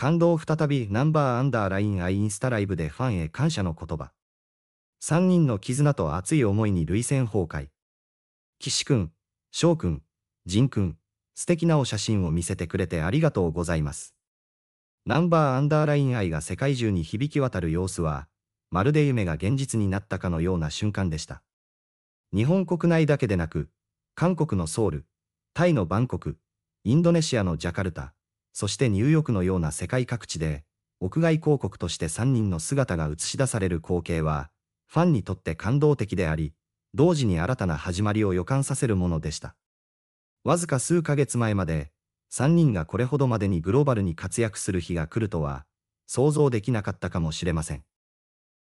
感動再びナンバーアンダーラインアインスタライブでファンへ感謝の言葉。3人の絆と熱い思いに累戦崩壊。岸くん、翔くん、仁くん、素敵なお写真を見せてくれてありがとうございます。ナンバーアンダーライン愛が世界中に響き渡る様子は、まるで夢が現実になったかのような瞬間でした。日本国内だけでなく、韓国のソウル、タイのバンコク、インドネシアのジャカルタ、そしてニューヨークのような世界各地で、屋外広告として3人の姿が映し出される光景は、ファンにとって感動的であり、同時に新たな始まりを予感させるものでした。わずか数ヶ月前まで、3人がこれほどまでにグローバルに活躍する日が来るとは、想像できなかったかもしれません。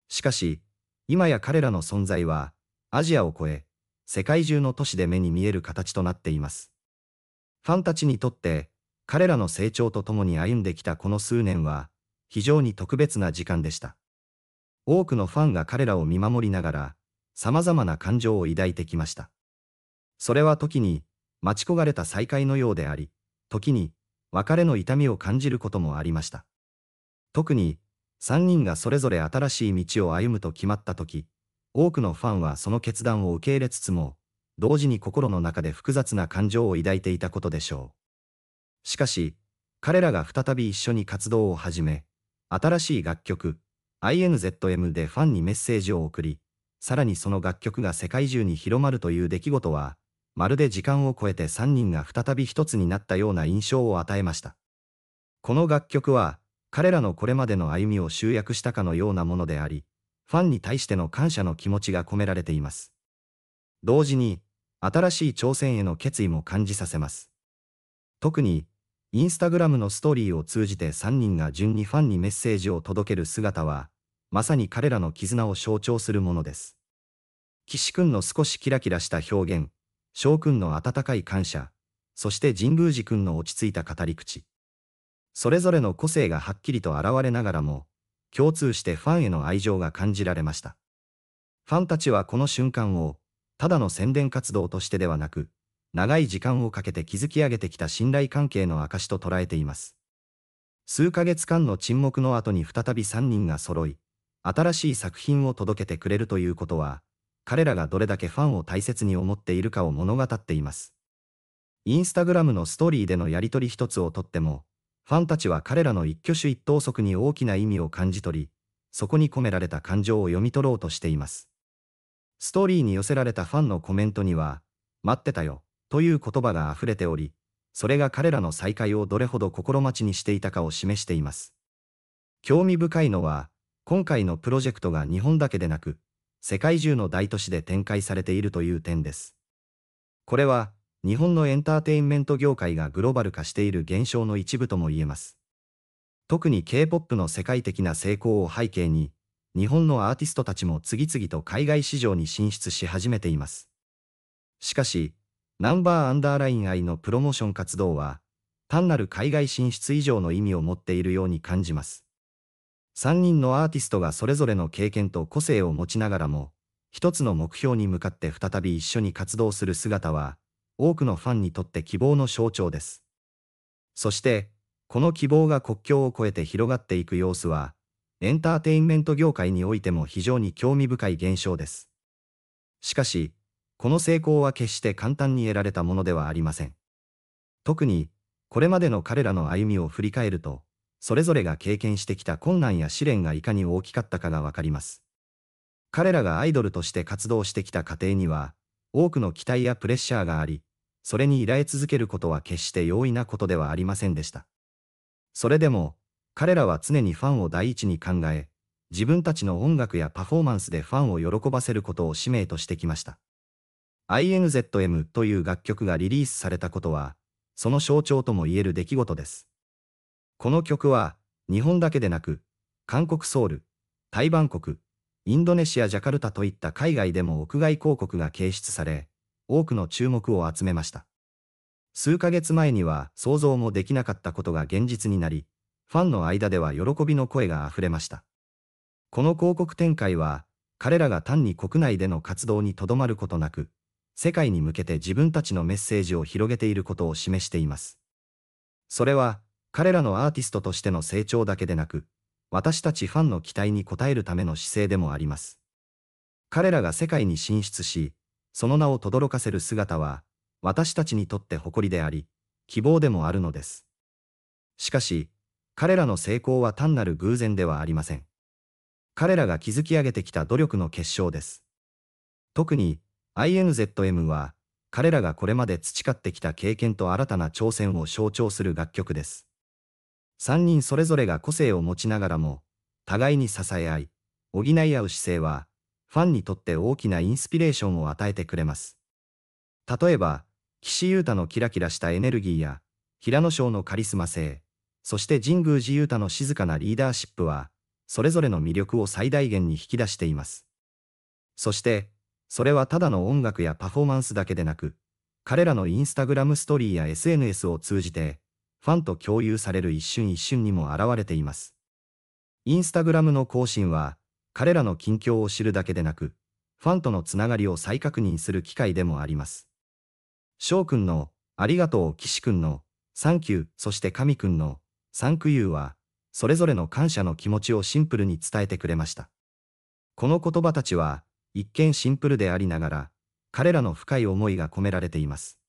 しかし、今や彼らの存在は、アジアを超え、世界中の都市で目に見える形となっています。ファンたちにとって、彼らの成長とともに歩んできたこの数年は、非常に特別な時間でした。多くのファンが彼らを見守りながら、様々な感情を抱いてきました。それは時に、待ち焦がれた再会のようであり、時に、別れの痛みを感じることもありました。特に、3人がそれぞれ新しい道を歩むと決まった時、多くのファンはその決断を受け入れつつも、同時に心の中で複雑な感情を抱いていたことでしょう。しかし、彼らが再び一緒に活動を始め、新しい楽曲、INZM でファンにメッセージを送り、さらにその楽曲が世界中に広まるという出来事は、まるで時間を超えて3人が再び一つになったような印象を与えました。この楽曲は、彼らのこれまでの歩みを集約したかのようなものであり、ファンに対しての感謝の気持ちが込められています。同時に、新しい挑戦への決意も感じさせます。特に、インスタグラムのストーリーを通じて3人が順にファンにメッセージを届ける姿は、まさに彼らの絆を象徴するものです。岸くんの少しキラキラした表現、翔くんの温かい感謝、そして神宮寺くんの落ち着いた語り口。それぞれの個性がはっきりと現れながらも、共通してファンへの愛情が感じられました。ファンたちはこの瞬間を、ただの宣伝活動としてではなく、長い時間をかけて築き上げてきた信頼関係の証と捉えています。数ヶ月間の沈黙の後に再び3人が揃い、新しい作品を届けてくれるということは、彼らがどれだけファンを大切に思っているかを物語っています。インスタグラムのストーリーでのやり取り一つをとっても、ファンたちは彼らの一挙手一投足に大きな意味を感じ取り、そこに込められた感情を読み取ろうとしています。ストーリーに寄せられたファンのコメントには、待ってたよ。という言葉が溢れており、それが彼らの再会をどれほど心待ちにしていたかを示しています。興味深いのは、今回のプロジェクトが日本だけでなく、世界中の大都市で展開されているという点です。これは、日本のエンターテインメント業界がグローバル化している現象の一部とも言えます。特に K-POP の世界的な成功を背景に、日本のアーティストたちも次々と海外市場に進出し始めています。しかし、ナンバーアンダーライン愛のプロモーション活動は、単なる海外進出以上の意味を持っているように感じます。3人のアーティストがそれぞれの経験と個性を持ちながらも、一つの目標に向かって再び一緒に活動する姿は、多くのファンにとって希望の象徴です。そして、この希望が国境を越えて広がっていく様子は、エンターテインメント業界においても非常に興味深い現象です。しかし、この成功は決して簡単に得られたものではありません。特に、これまでの彼らの歩みを振り返ると、それぞれが経験してきた困難や試練がいかに大きかったかがわかります。彼らがアイドルとして活動してきた過程には、多くの期待やプレッシャーがあり、それに依頼続けることは決して容易なことではありませんでした。それでも、彼らは常にファンを第一に考え、自分たちの音楽やパフォーマンスでファンを喜ばせることを使命としてきました。INZM という楽曲がリリースされたことは、その象徴とも言える出来事です。この曲は、日本だけでなく、韓国ソウル、台湾国、インドネシア・ジャカルタといった海外でも屋外広告が掲出され、多くの注目を集めました。数ヶ月前には想像もできなかったことが現実になり、ファンの間では喜びの声が溢れました。この広告展開は、彼らが単に国内での活動にとどまることなく、世界に向けて自分たちのメッセージを広げていることを示しています。それは、彼らのアーティストとしての成長だけでなく、私たちファンの期待に応えるための姿勢でもあります。彼らが世界に進出し、その名を轟かせる姿は、私たちにとって誇りであり、希望でもあるのです。しかし、彼らの成功は単なる偶然ではありません。彼らが築き上げてきた努力の結晶です。特に、INZM は、彼らがこれまで培ってきた経験と新たな挑戦を象徴する楽曲です。三人それぞれが個性を持ちながらも、互いに支え合い、補い合う姿勢は、ファンにとって大きなインスピレーションを与えてくれます。例えば、岸優太のキラキラしたエネルギーや、平野翔のカリスマ性、そして神宮寺優太の静かなリーダーシップは、それぞれの魅力を最大限に引き出しています。そして、それはただの音楽やパフォーマンスだけでなく、彼らのインスタグラムストーリーや SNS を通じて、ファンと共有される一瞬一瞬にも現れています。インスタグラムの更新は、彼らの近況を知るだけでなく、ファンとのつながりを再確認する機会でもあります。翔くんの、ありがとう岸くんの、サンキュー、そして神くんの、サンクユーは、それぞれの感謝の気持ちをシンプルに伝えてくれました。この言葉たちは、一見シンプルでありながら、彼らの深い思いが込められています。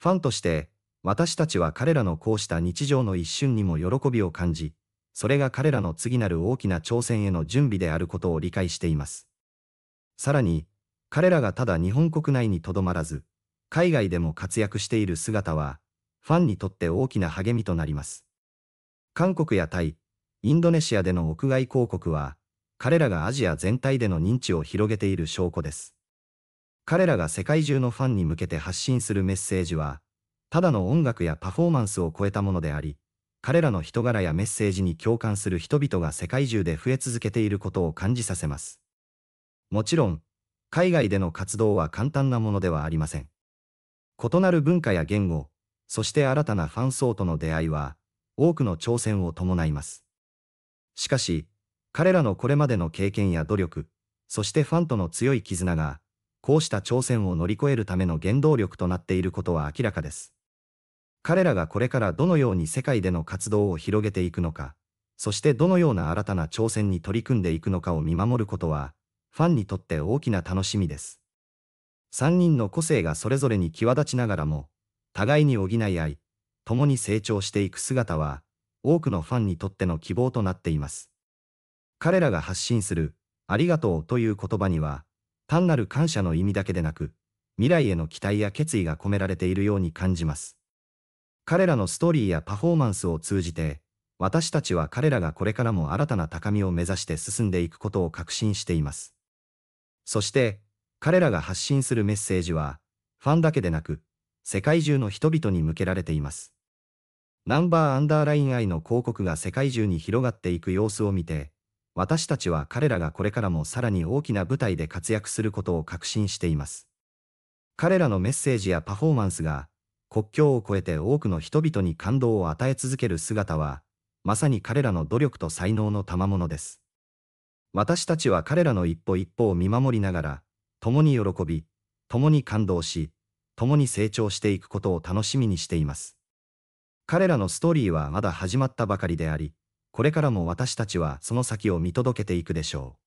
ファンとして、私たちは彼らのこうした日常の一瞬にも喜びを感じ、それが彼らの次なる大きな挑戦への準備であることを理解しています。さらに、彼らがただ日本国内にとどまらず、海外でも活躍している姿は、ファンにとって大きな励みとなります。韓国やタイ、インドネシアでの屋外広告は、彼らがアジア全体での認知を広げている証拠です。彼らが世界中のファンに向けて発信するメッセージは、ただの音楽やパフォーマンスを超えたものであり、彼らの人柄やメッセージに共感する人々が世界中で増え続けていることを感じさせます。もちろん、海外での活動は簡単なものではありません。異なる文化や言語、そして新たなファン層との出会いは、多くの挑戦を伴います。しかし、彼らのこれまでの経験や努力、そしてファンとの強い絆が、こうした挑戦を乗り越えるための原動力となっていることは明らかです。彼らがこれからどのように世界での活動を広げていくのか、そしてどのような新たな挑戦に取り組んでいくのかを見守ることは、ファンにとって大きな楽しみです。3人の個性がそれぞれに際立ちながらも、互いに補い合い、共に成長していく姿は、多くのファンにとっての希望となっています。彼らが発信する、ありがとうという言葉には、単なる感謝の意味だけでなく、未来への期待や決意が込められているように感じます。彼らのストーリーやパフォーマンスを通じて、私たちは彼らがこれからも新たな高みを目指して進んでいくことを確信しています。そして、彼らが発信するメッセージは、ファンだけでなく、世界中の人々に向けられています。ナンバーアンダーライン愛の広告が世界中に広がっていく様子を見て、私たちは彼らがこれからもさらに大きな舞台で活躍することを確信しています。彼らのメッセージやパフォーマンスが、国境を越えて多くの人々に感動を与え続ける姿は、まさに彼らの努力と才能の賜物です。私たちは彼らの一歩一歩を見守りながら、共に喜び、共に感動し、共に成長していくことを楽しみにしています。彼らのストーリーはまだ始まったばかりであり、これからも私たちはその先を見届けていくでしょう。